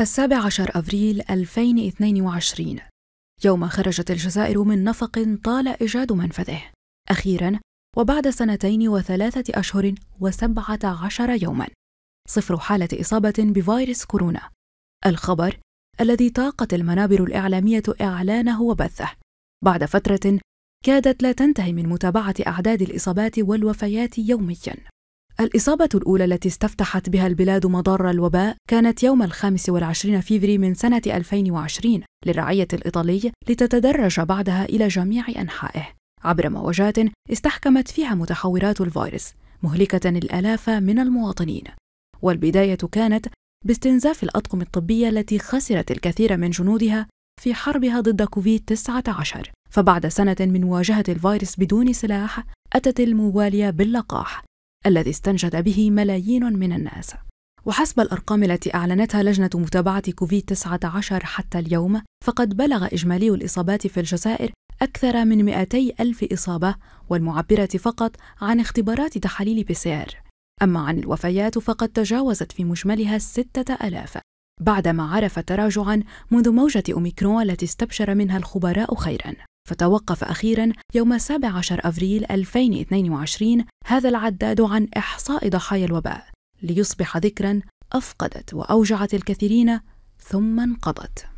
السابع عشر أبريل 2022 يوم خرجت الجزائر من نفق طال إيجاد منفذه أخيرا وبعد سنتين وثلاثة أشهر وسبعة عشر يوما صفر حالة إصابة بفيروس كورونا الخبر الذي طاقت المنابر الإعلامية إعلانه وبثه بعد فترة كادت لا تنتهي من متابعة أعداد الإصابات والوفيات يوميا الإصابة الأولى التي استفتحت بها البلاد مضار الوباء كانت يوم الخامس والعشرين فيفري من سنة 2020 للرعية الإيطالي لتتدرج بعدها إلى جميع أنحائه عبر موجات استحكمت فيها متحورات الفيروس مهلكة الآلاف من المواطنين والبداية كانت باستنزاف الأطقم الطبية التي خسرت الكثير من جنودها في حربها ضد كوفيد-19 فبعد سنة من مواجهة الفيروس بدون سلاح أتت الموالية باللقاح الذي استنجد به ملايين من الناس وحسب الأرقام التي أعلنتها لجنة متابعة كوفيد-19 حتى اليوم فقد بلغ إجمالي الإصابات في الجزائر أكثر من 200 ألف إصابة والمعبرة فقط عن اختبارات تحاليل بي سي آر أما عن الوفيات فقد تجاوزت في مجملها 6000 بعدما عرف تراجعا منذ موجة أوميكرون التي استبشر منها الخبراء خيرا فتوقف أخيرا يوم 17 أفريل 2022 هذا العداد عن إحصاء ضحايا الوباء ليصبح ذكرا أفقدت وأوجعت الكثيرين ثم انقضت